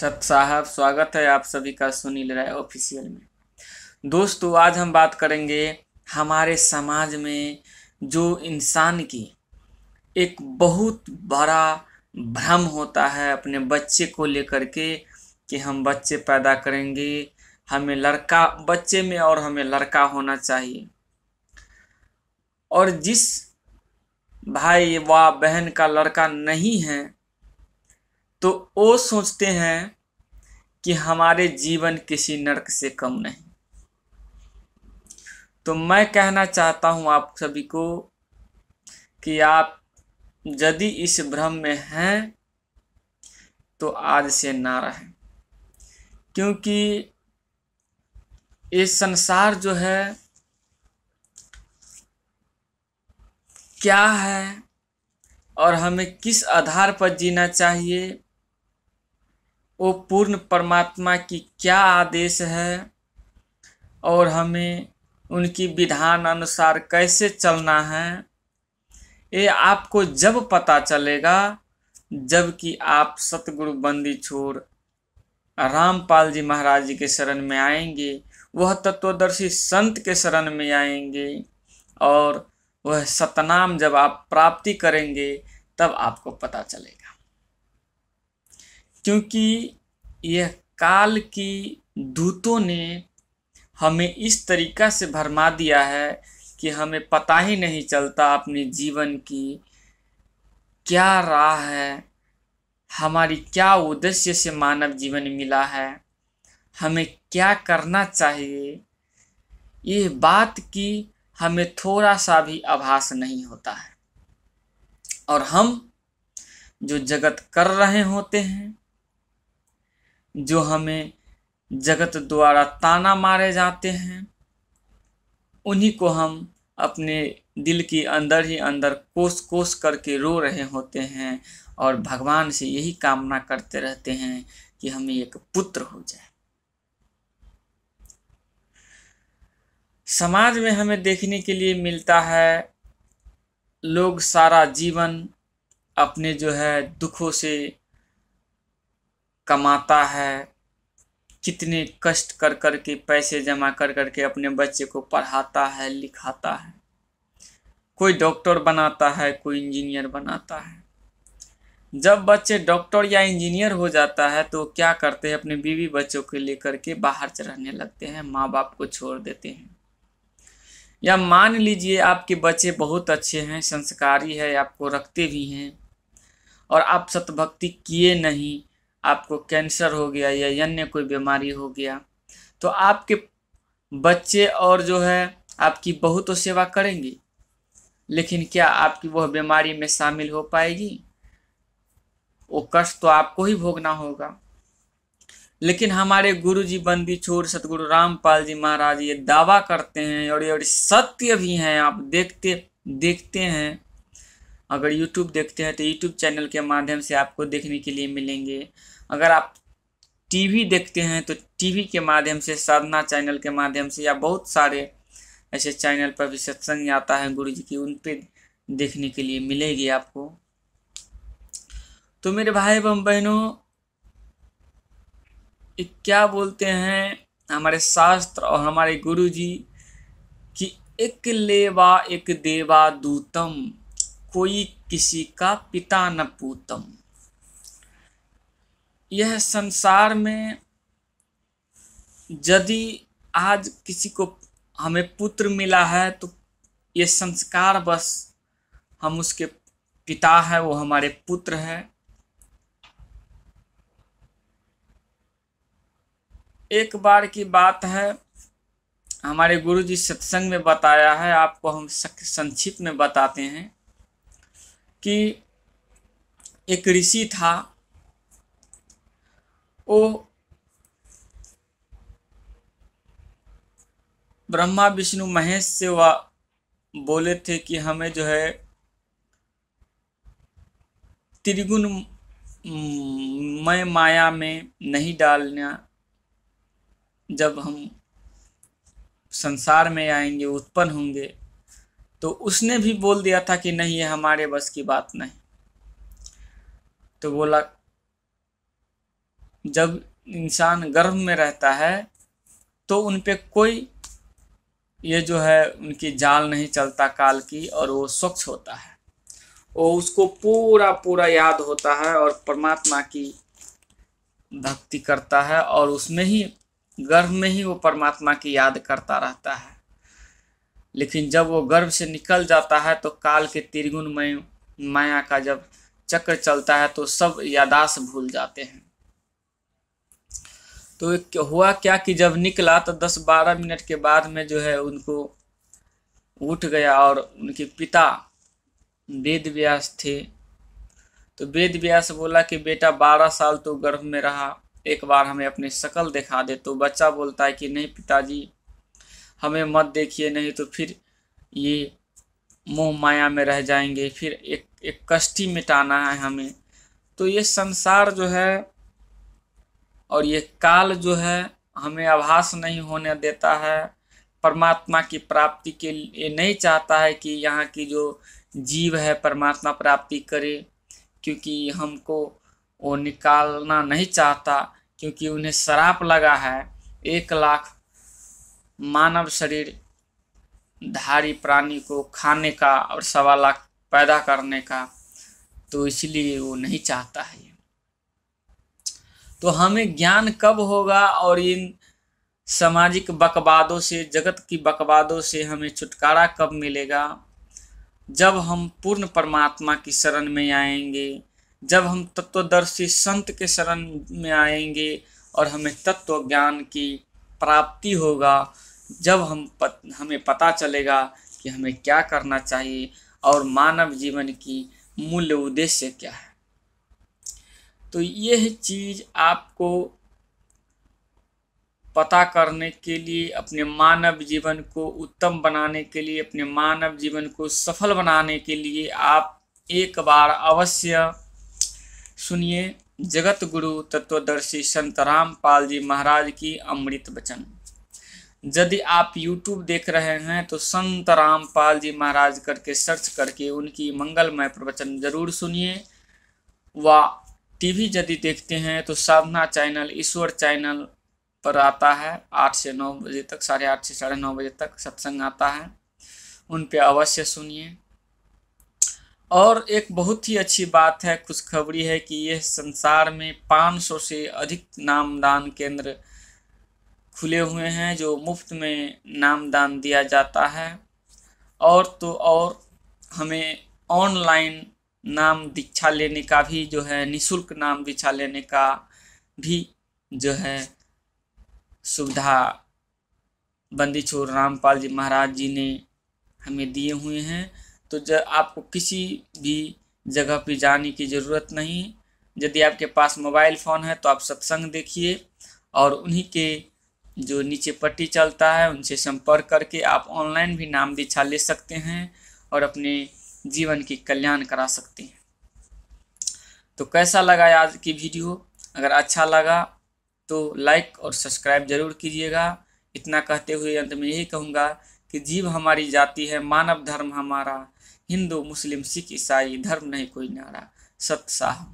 सब साहब स्वागत है आप सभी का सुनील राय ऑफिशियल में दोस्तों आज हम बात करेंगे हमारे समाज में जो इंसान की एक बहुत बड़ा भ्रम होता है अपने बच्चे को लेकर के कि हम बच्चे पैदा करेंगे हमें लड़का बच्चे में और हमें लड़का होना चाहिए और जिस भाई व बहन का लड़का नहीं है तो वो सोचते हैं कि हमारे जीवन किसी नरक से कम नहीं तो मैं कहना चाहता हूं आप सभी को कि आप यदि इस भ्रम में हैं तो आज से ना रहें क्योंकि ये संसार जो है क्या है और हमें किस आधार पर जीना चाहिए वो पूर्ण परमात्मा की क्या आदेश है और हमें उनकी विधान अनुसार कैसे चलना है ये आपको जब पता चलेगा जबकि आप सतगुरु बंदी छोड़ रामपाल जी महाराज जी के शरण में आएंगे वह तत्वदर्शी संत के शरण में आएंगे और वह सतनाम जब आप प्राप्ति करेंगे तब आपको पता चलेगा क्योंकि यह काल की दूतों ने हमें इस तरीका से भरमा दिया है कि हमें पता ही नहीं चलता अपने जीवन की क्या राह है हमारी क्या उद्देश्य से मानव जीवन मिला है हमें क्या करना चाहिए ये बात की हमें थोड़ा सा भी आभास नहीं होता है और हम जो जगत कर रहे होते हैं जो हमें जगत द्वारा ताना मारे जाते हैं उन्हीं को हम अपने दिल के अंदर ही अंदर कोस कोस करके रो रहे होते हैं और भगवान से यही कामना करते रहते हैं कि हमें एक पुत्र हो जाए समाज में हमें देखने के लिए मिलता है लोग सारा जीवन अपने जो है दुखों से कमाता है कितने कष्ट कर कर के पैसे जमा कर कर के अपने बच्चे को पढ़ाता है लिखाता है कोई डॉक्टर बनाता है कोई इंजीनियर बनाता है जब बच्चे डॉक्टर या इंजीनियर हो जाता है तो क्या करते हैं अपने बीवी बच्चों को लेकर के बाहर चढ़ने लगते हैं माँ बाप को छोड़ देते हैं या मान लीजिए आपके बच्चे बहुत अच्छे हैं संस्कारी है आपको रखते भी हैं और आप सतभक्ति किए नहीं आपको कैंसर हो गया या अन्य कोई बीमारी हो गया तो आपके बच्चे और जो है आपकी बहुत तो सेवा करेंगी लेकिन क्या आपकी वह बीमारी में शामिल हो पाएगी वो कष्ट तो आपको ही भोगना होगा लेकिन हमारे गुरु जी बंदी छोड़ सतगुरु रामपाल जी महाराज ये दावा करते हैं और ये सत्य भी हैं आप देखते देखते हैं अगर यूट्यूब देखते हैं तो यूट्यूब चैनल के माध्यम से आपको देखने के लिए मिलेंगे अगर आप टीवी देखते हैं तो टीवी के माध्यम से साधना चैनल के माध्यम से या बहुत सारे ऐसे चैनल पर भी सत्संग आता है गुरु जी की उन पर देखने के लिए मिलेगी आपको तो मेरे भाई एवं बहनों क्या बोलते हैं हमारे शास्त्र और हमारे गुरु जी कि एक लेवा एक देवा दूतम कोई किसी का पिता न पूतम यह संसार में यदि आज किसी को हमें पुत्र मिला है तो ये संस्कार बस हम उसके पिता है वो हमारे पुत्र है एक बार की बात है हमारे गुरुजी सत्संग में बताया है आपको हम संक्षिप्त में बताते हैं कि एक ऋषि था वो ब्रह्मा विष्णु महेश से वह बोले थे कि हमें जो है त्रिगुण मय माया में नहीं डालना जब हम संसार में आएंगे उत्पन्न होंगे तो उसने भी बोल दिया था कि नहीं ये हमारे बस की बात नहीं तो बोला जब इंसान गर्भ में रहता है तो उन पर कोई ये जो है उनकी जाल नहीं चलता काल की और वो स्वच्छ होता है वो उसको पूरा पूरा याद होता है और परमात्मा की भक्ति करता है और उसमें ही गर्भ में ही वो परमात्मा की याद करता रहता है लेकिन जब वो गर्भ से निकल जाता है तो काल के मय माया का जब चक्र चलता है तो सब यादाश भूल जाते हैं तो हुआ क्या कि जब निकला तो 10-12 मिनट के बाद में जो है उनको उठ गया और उनके पिता वेद व्यास थे तो वेद व्यास बोला कि बेटा 12 साल तो गर्भ में रहा एक बार हमें अपनी शक्ल दिखा दे तो बच्चा बोलता है कि नहीं पिताजी हमें मत देखिए नहीं तो फिर ये मोह माया में रह जाएंगे फिर एक एक कष्टी मिटाना है हमें तो ये संसार जो है और ये काल जो है हमें आभास नहीं होने देता है परमात्मा की प्राप्ति के लिए नहीं चाहता है कि यहाँ की जो जीव है परमात्मा प्राप्ति करे क्योंकि हमको वो निकालना नहीं चाहता क्योंकि उन्हें शराप लगा है एक लाख मानव शरीर धारी प्राणी को खाने का और सवाला पैदा करने का तो इसलिए वो नहीं चाहता है तो हमें ज्ञान कब होगा और इन सामाजिक बकवादों से जगत की बकवादों से हमें छुटकारा कब मिलेगा जब हम पूर्ण परमात्मा की शरण में आएंगे जब हम तत्वदर्शी संत के शरण में आएंगे और हमें तत्व ज्ञान की प्राप्ति होगा जब हम पत, हमें पता चलेगा कि हमें क्या करना चाहिए और मानव जीवन की मूल उद्देश्य क्या है तो यह चीज़ आपको पता करने के लिए अपने मानव जीवन को उत्तम बनाने के लिए अपने मानव जीवन को सफल बनाने के लिए आप एक बार अवश्य सुनिए जगत गुरु तत्वदर्शी संत रामपाल जी महाराज की अमृत वचन यदि आप YouTube देख रहे हैं तो संत रामपाल जी महाराज करके सर्च करके उनकी मंगलमय प्रवचन जरूर सुनिए व टीवी यदि देखते हैं तो साधना चैनल ईश्वर चैनल पर आता है आठ से नौ बजे तक साढ़े आठ से साढ़े नौ बजे तक सत्संग आता है उन पे अवश्य सुनिए और एक बहुत ही अच्छी बात है खुशखबरी है कि यह संसार में 500 से अधिक नामदान केंद्र खुले हुए हैं जो मुफ्त में नाम दान दिया जाता है और तो और हमें ऑनलाइन नाम दीक्षा लेने का भी जो है निशुल्क नाम दीक्षा लेने का भी जो है सुविधा बंदी छोड़ रामपाल जी महाराज जी ने हमें दिए हुए हैं तो जब आपको किसी भी जगह पर जाने की ज़रूरत नहीं यदि आपके पास मोबाइल फ़ोन है तो आप सत्संग देखिए और उन्हीं के जो नीचे पट्टी चलता है उनसे संपर्क करके आप ऑनलाइन भी नाम दीक्षा ले सकते हैं और अपने जीवन की कल्याण करा सकते हैं तो कैसा लगा आज की वीडियो अगर अच्छा लगा तो लाइक और सब्सक्राइब जरूर कीजिएगा इतना कहते हुए अंत में यही कहूँगा कि जीव हमारी जाति है मानव धर्म हमारा हिंदू मुस्लिम सिख ईसाई धर्म नहीं कोई नारा सत साहब